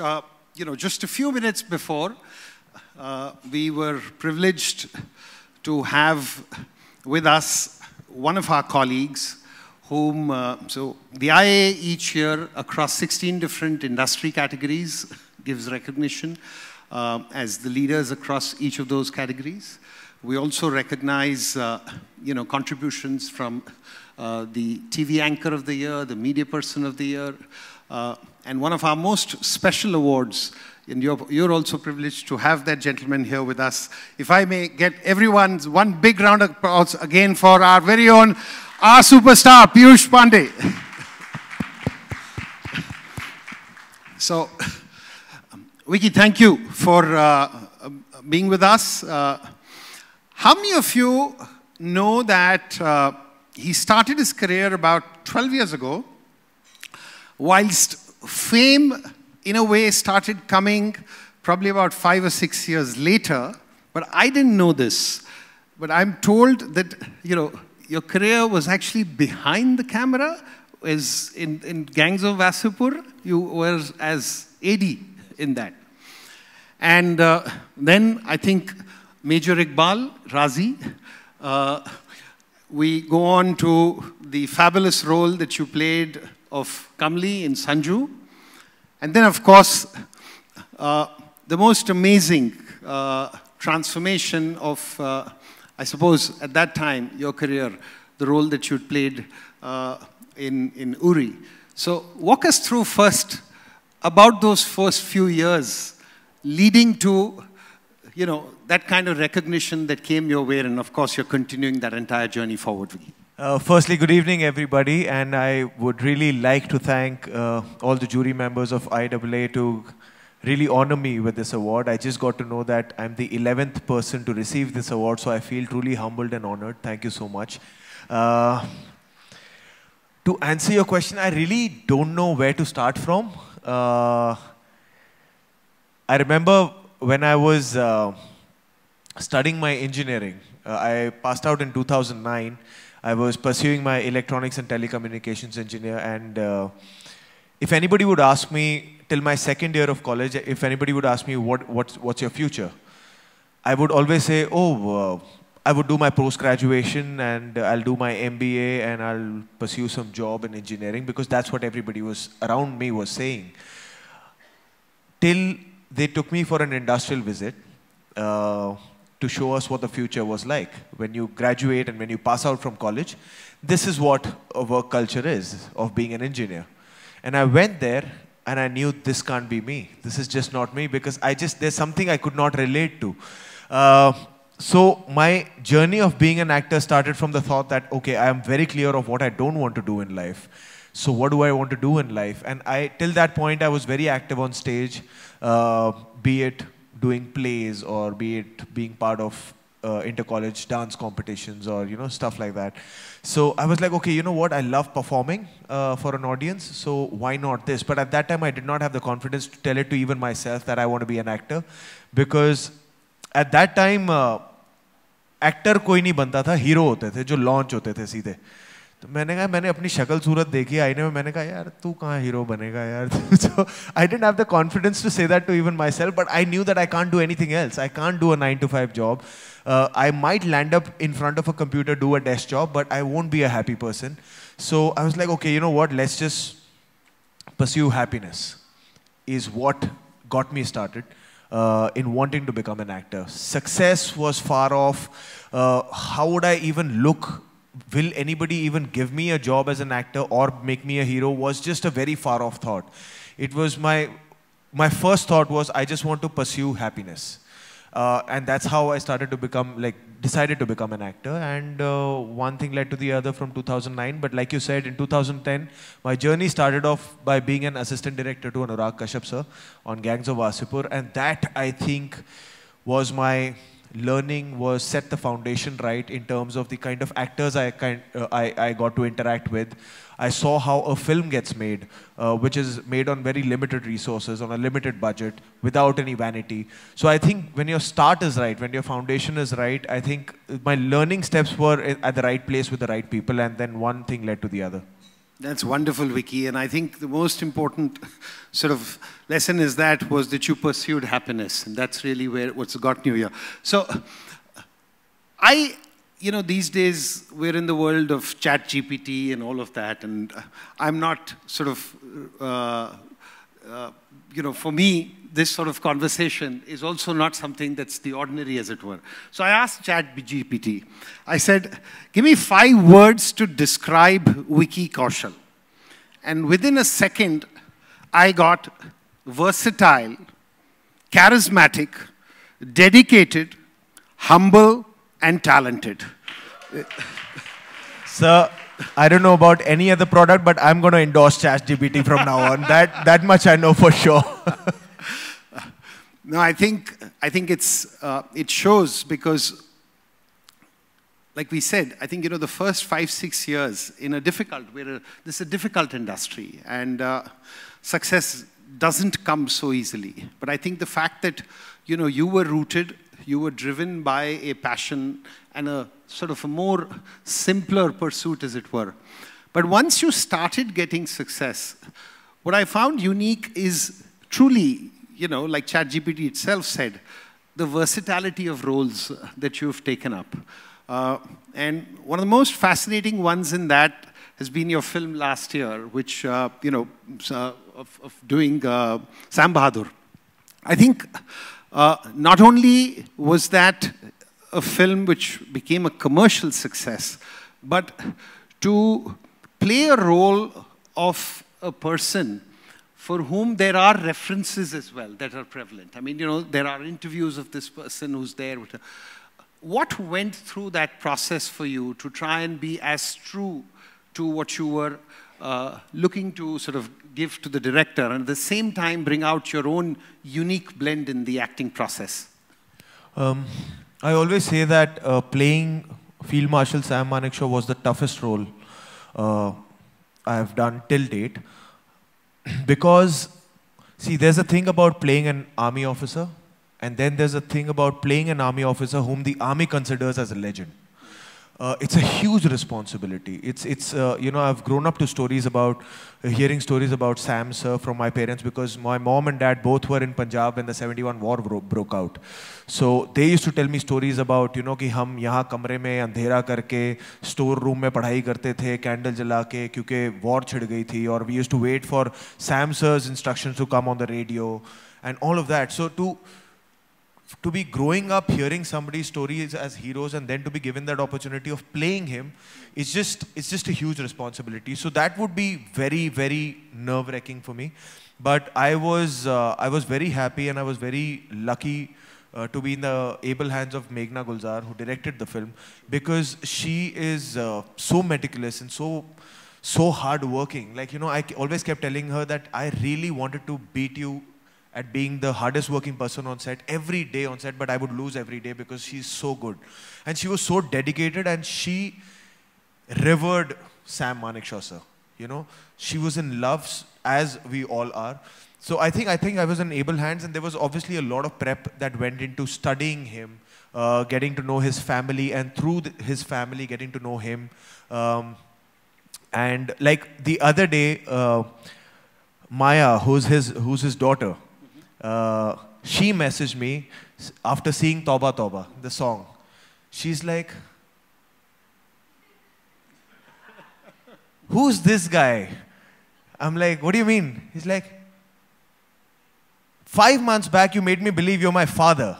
Uh, you know, just a few minutes before, uh, we were privileged to have with us one of our colleagues whom, uh, so the IA each year across 16 different industry categories gives recognition uh, as the leaders across each of those categories. We also recognize, uh, you know, contributions from uh, the TV anchor of the year, the media person of the year, uh, and one of our most special awards, and you're, you're, also privileged to have that gentleman here with us. If I may get everyone's one big round of applause again for our very own, our superstar, Piyush Pandey. so, um, Vicky, thank you for uh, um, being with us. Uh, how many of you know that uh, he started his career about 12 years ago whilst fame, in a way, started coming probably about five or six years later, but I didn't know this. But I'm told that, you know, your career was actually behind the camera, as in, in Gangs of Vasipur, you were as AD in that. And uh, then I think Major Iqbal, Razi, uh, we go on to the fabulous role that you played of Kamli in Sanju. And then, of course, uh, the most amazing uh, transformation of, uh, I suppose, at that time, your career, the role that you played uh, in, in Uri. So, walk us through first about those first few years leading to you know that kind of recognition that came your way and of course you're continuing that entire journey forward uh, firstly, good evening, everybody, and I would really like to thank uh, all the jury members of IAA to really honor me with this award. I just got to know that I'm the 11th person to receive this award, so I feel truly humbled and honored. Thank you so much. Uh, to answer your question, I really don't know where to start from. Uh, I remember when I was uh, studying my engineering, uh, I passed out in 2009. I was pursuing my electronics and telecommunications engineer. And uh, if anybody would ask me, till my second year of college, if anybody would ask me, what, what's, what's your future? I would always say, oh, uh, I would do my post-graduation and I'll do my MBA and I'll pursue some job in engineering because that's what everybody was around me was saying. Till they took me for an industrial visit. Uh, to show us what the future was like. When you graduate and when you pass out from college, this is what a work culture is of being an engineer. And I went there and I knew this can't be me. This is just not me because I just, there's something I could not relate to. Uh, so my journey of being an actor started from the thought that, okay, I am very clear of what I don't want to do in life so what do i want to do in life and i till that point i was very active on stage uh, be it doing plays or be it being part of uh, intercollege dance competitions or you know stuff like that so i was like okay you know what i love performing uh, for an audience so why not this but at that time i did not have the confidence to tell it to even myself that i want to be an actor because at that time uh, actor कोई नहीं बनता था hero होते थे जो launch होते थे सीधे तो मैंने कहा मैंने अपनी शक्ल सूरत देखी आईने में मैंने कहा यार तू कहाँ हीरो बनेगा यार so I didn't have the confidence to say that to even myself but I knew that I can't do anything else I can't do a nine to five job I might land up in front of a computer do a desk job but I won't be a happy person so I was like okay you know what let's just pursue happiness is what got me started uh, in wanting to become an actor. Success was far off. Uh, how would I even look will anybody even give me a job as an actor or make me a hero was just a very far off thought. It was my, my first thought was I just want to pursue happiness. Uh, and that's how I started to become like decided to become an actor and uh, one thing led to the other from 2009 but like you said in 2010 my journey started off by being an assistant director to Anurag Kashyap sir on Gangs of Wasipur and that I think was my learning was set the foundation right in terms of the kind of actors I, kind, uh, I, I got to interact with. I saw how a film gets made, uh, which is made on very limited resources, on a limited budget, without any vanity. So I think when your start is right, when your foundation is right, I think my learning steps were at the right place with the right people, and then one thing led to the other. That's wonderful, Vicky. And I think the most important sort of lesson is that was that you pursued happiness. And that's really where what's gotten you here. So I, you know, these days we're in the world of chat GPT and all of that. And I'm not sort of, uh, uh, you know, for me, this sort of conversation is also not something that's the ordinary, as it were. So I asked ChatGPT, I said, give me five words to describe Wiki Kaushal. And within a second, I got versatile, charismatic, dedicated, humble, and talented. Sir, I don't know about any other product, but I'm going to endorse ChatGPT from now on. That, that much I know for sure. No, I think, I think it's, uh, it shows because, like we said, I think, you know, the first five, six years in a difficult, this is a difficult industry and uh, success doesn't come so easily. But I think the fact that, you know, you were rooted, you were driven by a passion and a sort of a more simpler pursuit, as it were. But once you started getting success, what I found unique is truly you know, like ChatGPT itself said, the versatility of roles uh, that you've taken up. Uh, and one of the most fascinating ones in that has been your film last year, which, uh, you know, uh, of, of, doing uh, Sam Bahadur. I think uh, not only was that a film which became a commercial success, but to play a role of a person for whom there are references as well that are prevalent. I mean, you know, there are interviews of this person who's there. What went through that process for you to try and be as true to what you were uh, looking to sort of give to the director and at the same time bring out your own unique blend in the acting process? Um, I always say that uh, playing Field Marshal Sam Manekshaw was the toughest role uh, I have done till date because, see, there's a thing about playing an army officer, and then there's a thing about playing an army officer whom the army considers as a legend. Uh, it's a huge responsibility. It's, it's uh, you know, I've grown up to stories about, uh, hearing stories about Sam Sir from my parents because my mom and dad both were in Punjab when the 71 war bro broke out. So they used to tell me stories about, you know, कि हम यहाँ कमरे में अंधेरा करके store room में पढ़ाई करते the कैंडल जला के क्योंकि वॉर छिड़ गई थी और we use to wait for Sam sir's instructions to come to be growing up hearing somebody's stories as heroes and then to be given that opportunity of playing him it's just it's just a huge responsibility so that would be very very nerve wracking for me but i was uh, i was very happy and i was very lucky uh, to be in the able hands of Meghna Gulzar, who directed the film, because she is uh, so meticulous and so so working. Like you know, I always kept telling her that I really wanted to beat you at being the hardest working person on set every day on set, but I would lose every day because she's so good. And she was so dedicated and she revered Sam Manikshaw sir. You know, she was in love as we all are. So I think I think I was in able hands, and there was obviously a lot of prep that went into studying him, uh, getting to know his family, and through his family, getting to know him. Um, and like the other day, uh, Maya, who's his who's his daughter, uh, she messaged me after seeing Toba Toba, the song. She's like, Who's this guy? I'm like, What do you mean? He's like, Five months back, you made me believe you're my father.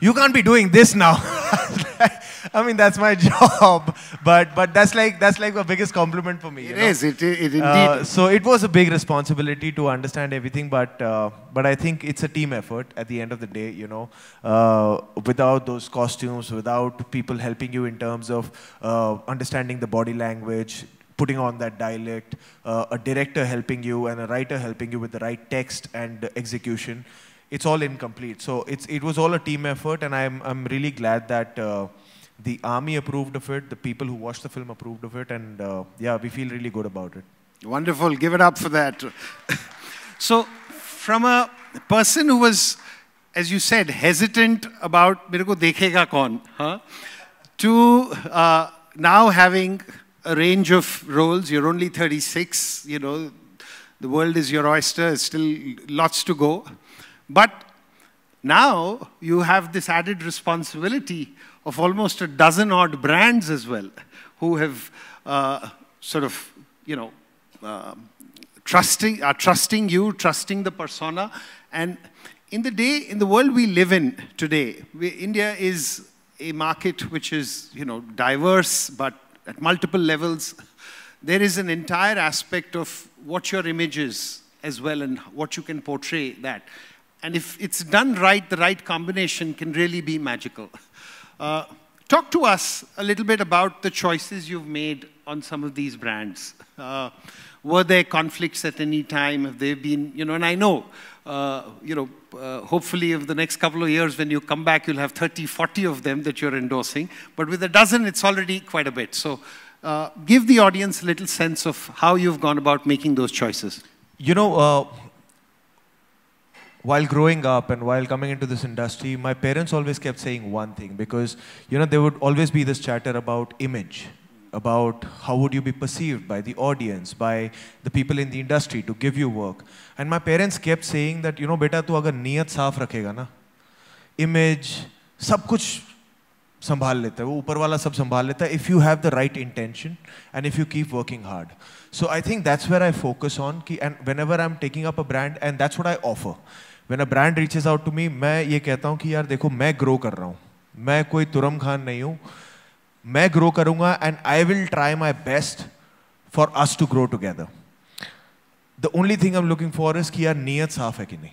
You can't be doing this now. I mean, that's my job. But but that's like that's like the biggest compliment for me. It is. It, it, it uh, indeed. Uh, so it was a big responsibility to understand everything. But uh, but I think it's a team effort at the end of the day. You know, uh, without those costumes, without people helping you in terms of uh, understanding the body language, putting on that dialect, uh, a director helping you and a writer helping you with the right text and execution it's all incomplete. So it's, it was all a team effort, and I'm, I'm really glad that uh, the army approved of it, the people who watched the film approved of it, and uh, yeah, we feel really good about it. Wonderful. Give it up for that. so, from a person who was, as you said, hesitant about "Mere ko dekhega kaun," to uh, now having a range of roles. You're only 36. You know, the world is your oyster. still lots to go. But now you have this added responsibility of almost a dozen odd brands as well who have uh, sort of, you know, uh, trusting, are trusting you, trusting the persona. And in the day, in the world we live in today, we, India is a market which is, you know, diverse, but at multiple levels, there is an entire aspect of what your image is as well and what you can portray that. And if it's done right, the right combination can really be magical. Uh, talk to us a little bit about the choices you've made on some of these brands. Uh, were there conflicts at any time? Have there been, you know, and I know, uh, you know, uh, hopefully over the next couple of years when you come back, you'll have 30, 40 of them that you're endorsing. But with a dozen, it's already quite a bit. So uh, give the audience a little sense of how you've gone about making those choices. You know, uh, while growing up and while coming into this industry, my parents always kept saying one thing because, you know, there would always be this chatter about image, about how would you be perceived by the audience, by the people in the industry to give you work. And my parents kept saying that, you know, beta, tu agar niyat saaf rakhega na, image, sab kuch संभाल leta, है वो wala sab सब leta. If you have the right intention and if you keep working hard, so I think that's where I focus on. Focus on कि and whenever I am taking up a brand and when a brand reaches out to me मैं ये कहता हूँ कि यार देखो मैं grow कर रहा हूँ मैं कोई तुरम खान नहीं हूँ मैं ग्रो करूँगा and I will try my best for us to grow together the only thing I am looking for is कि यार नीयत साफ है कि नहीं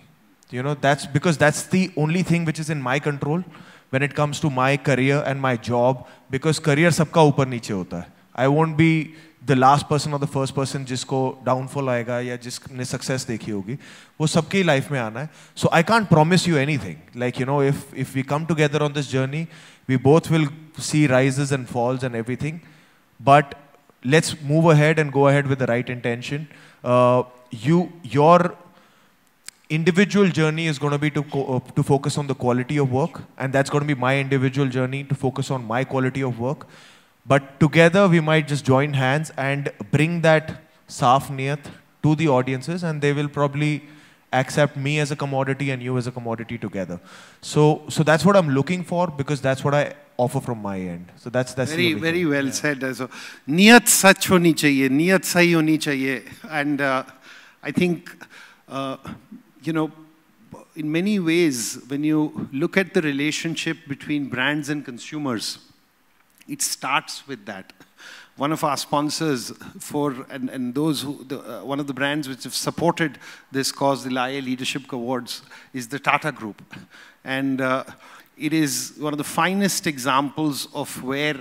you know that's because that's the only thing which is in my control when it comes to my career and my job because career सबका ऊपर नीचे होता है I won't be the last person और द फर्स्ट पर्सन जिसको downfall आएगा या जिसने सक्सेस देखी होगी वो सबकी लाइफ में आना है so I can't promise you anything like you know if if we come together on this journey we both will see rises and falls and everything but let's move ahead and go ahead with the right intention. Uh, you, your individual journey is going to be to, uh, to focus on the quality of work, and that's going to be my individual journey to focus on my quality of work. But together we might just join hands and bring that saaf niyat to the audiences and they will probably accept me as a commodity and you as a commodity together. So, so that's what I'm looking for because that's what I offer from my end. So that's that's very very well yeah. said. Uh, so, niyat sach honi chahiye, niyat sahi honi chahiye, and uh, I think uh, you know. In many ways, when you look at the relationship between brands and consumers, it starts with that. One of our sponsors for, and, and those who, the, uh, one of the brands which have supported this cause, the LIA Leadership Awards, is the Tata Group. And uh, it is one of the finest examples of where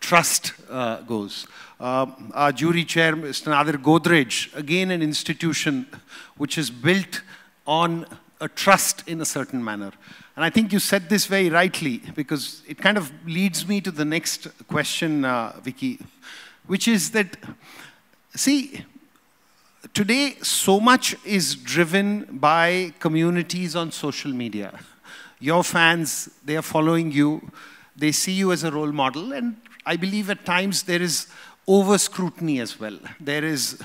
trust uh, goes. Uh, our jury chair, Mr. Nadir Godrej, again an institution which is built on a trust in a certain manner. And I think you said this very rightly because it kind of leads me to the next question, uh, Vicky, which is that, see, today so much is driven by communities on social media. Your fans, they are following you, they see you as a role model, and I believe at times there is over scrutiny as well. There is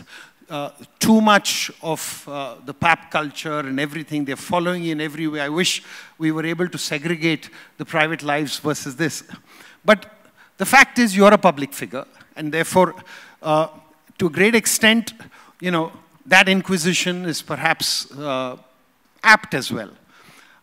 uh, too much of uh, the PAP culture and everything. They're following in every way. I wish we were able to segregate the private lives versus this. But the fact is you're a public figure, and therefore, uh, to a great extent, you know, that inquisition is perhaps uh, apt as well.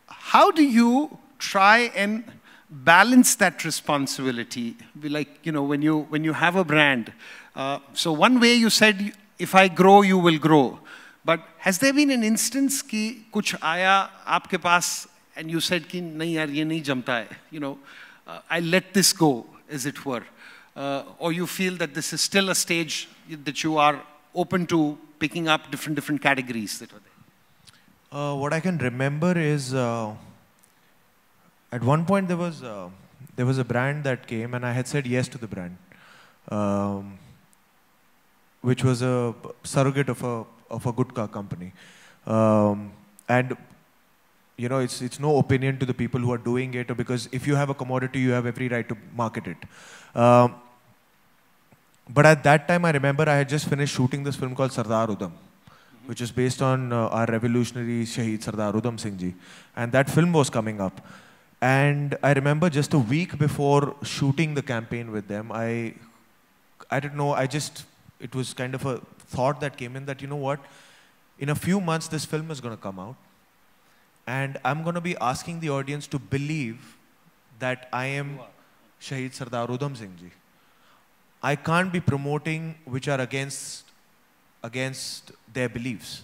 How do you try and balance that responsibility? Like, you know, when you, when you have a brand, uh, so one way you said if I grow, you will grow. But has there been an instance कि kuch aaya आपके pas and you said ki nahi यार ye nahi jamta hai? you know uh, I let this go as it were uh, or you feel that this is still a stage that you are open to picking up different different categories that are there uh, what I can remember is uh, at one point there was uh, there was a brand that came and I had said yes to the brand um, which was a surrogate of a, of a car company. Um, and you know, it's, it's no opinion to the people who are doing it because if you have a commodity, you have every right to market it. Um, but at that time, I remember I had just finished shooting this film called Sardar Udham, which is based on uh, our revolutionary Shaheed Sardar Udham Singh ji. And that film was coming up. And I remember just a week before shooting the campaign with them, I, I didn't know, I just it was kind of a thought that came in that, you know what, in a few months this film is going to come out and I'm going to be asking the audience to believe that I am Shahid Sardar Udham Singh ji. I can't be promoting which are against, against their beliefs.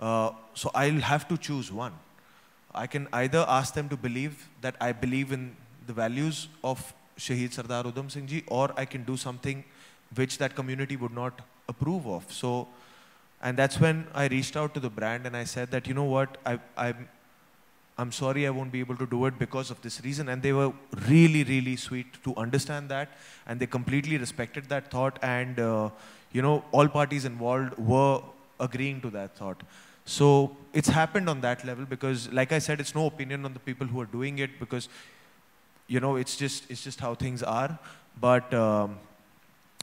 Uh, so I'll have to choose one. I can either ask them to believe that I believe in the values of Shahid Sardar Udham Singh ji or I can do something which that community would not approve of. So, and that's when I reached out to the brand and I said that, you know what, I, I'm, I'm sorry I won't be able to do it because of this reason. And they were really, really sweet to understand that. And they completely respected that thought. And, uh, you know, all parties involved were agreeing to that thought. So it's happened on that level because, like I said, it's no opinion on the people who are doing it because, you know, it's just, it's just how things are. But um,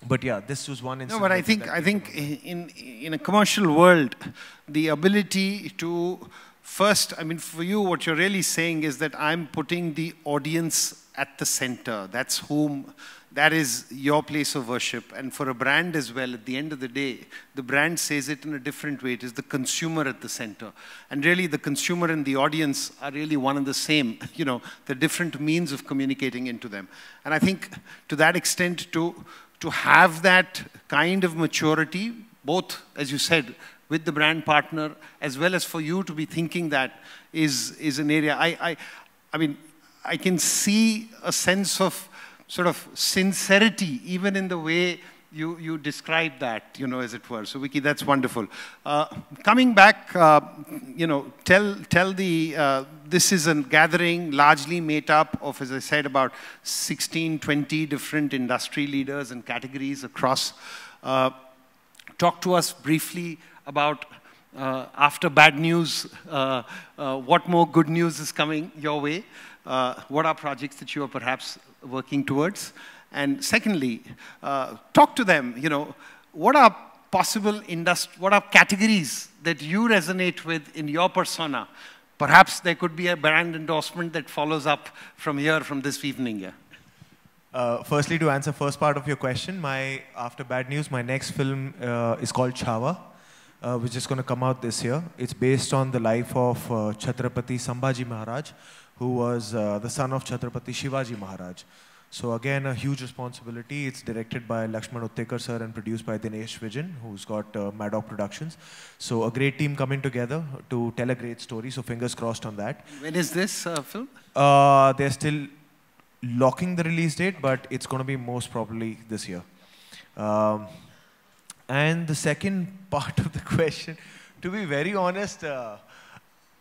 but yeah, this was one instance. No, but I think, I think in, in a commercial world, the ability to first, I mean, for you, what you're really saying is that I'm putting the audience at the center. That's whom, that is your place of worship. And for a brand as well, at the end of the day, the brand says it in a different way. It is the consumer at the center. And really, the consumer and the audience are really one and the same. You know, the different means of communicating into them. And I think to that extent, too, to have that kind of maturity, both, as you said, with the brand partner, as well as for you to be thinking that is, is an area. I, I, I mean, I can see a sense of sort of sincerity, even in the way you, you describe that, you know, as it were. So, Vicky, that's wonderful. Uh, coming back, uh, you know, tell, tell the, uh, this is a gathering largely made up of, as I said, about 16, 20 different industry leaders and categories across. Uh, talk to us briefly about uh, after bad news, uh, what more good news is coming your way? what are projects that you are perhaps working towards? And secondly, uh, talk to them, you know, what are possible industry, what are categories that you resonate with in your persona? Perhaps there could be a brand endorsement that follows up from here, from this evening. Yeah. Uh, firstly, to answer first part of your question, my after bad news, my next film uh, is called Chava. uh, which is going to come out this year. It's based on the life of uh, Chhatrapati Sambhaji Maharaj, who was uh, the son of Chhatrapati Shivaji Maharaj. So again, a huge responsibility. It's directed by Lakshman Uttekar sir and produced by Dinesh Vijan, who's got uh, Maddock Productions. So a great team coming together to tell a great story. So fingers crossed on that. When is this uh, film? Uh, they're still locking the release date, but it's going to be most probably this year. Um, and the second part of the question, to be very honest, uh,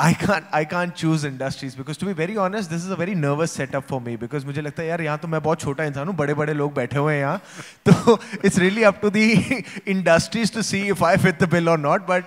I can't, I can't choose industries because to be very honest, this is a very nervous setup for me because मुझे लगता है यार यहाँ तो मैं बहुत छोटा इंसान हूँ बड़े बड़े लोग बैठे हुए हैं it's really up to the industries to see if I fit the bill or not but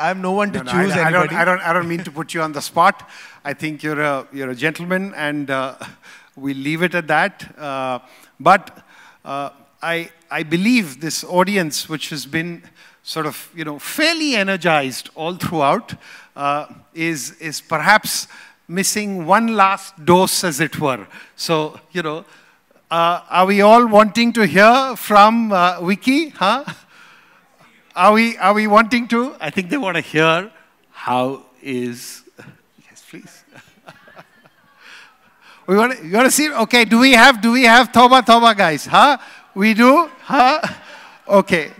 I'm no one to choose no, I, don't, I don't mean to put you on the spot. I think you're a gentleman and uh, we leave it at that. Uh, but uh, I I believe this audience which has been sort of you know fairly energized all throughout uh, is, is perhaps missing one last dose, as it were. So, you know, uh, are we all wanting to hear from uh, Wiki? Huh? Are we, are we wanting to? I think they want to hear how is... Yes, please. we want to, you want to see? Okay, do we have, do we have Thoba Thoba guys? Huh? We do? Huh? Okay.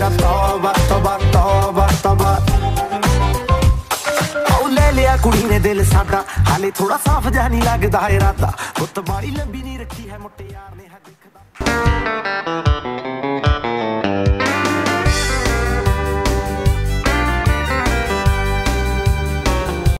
ਮੇਰਾ ਤੌਬਾ ਤੌਬਾ ਤੌਬਾ ਤੌਬਾ ਉਹ ਲੈ ਲਿਆ ਕੁੜੀ ਨੇ ਦਿਲ ਸਾਡਾ ਹਾਲੇ ਥੋੜਾ ਸਾਫ ਜਿਹਾ ਨਹੀਂ ਲੱਗਦਾ ਇਰਾਦਾ ਪੁੱਤ ਬਾੜੀ ਲੰਬੀ ਨਹੀਂ ਰੱਖੀ ਹੈ ਮੁੱਟਿਆਰ ਨੇ ਹੱਦ ਖਦਾ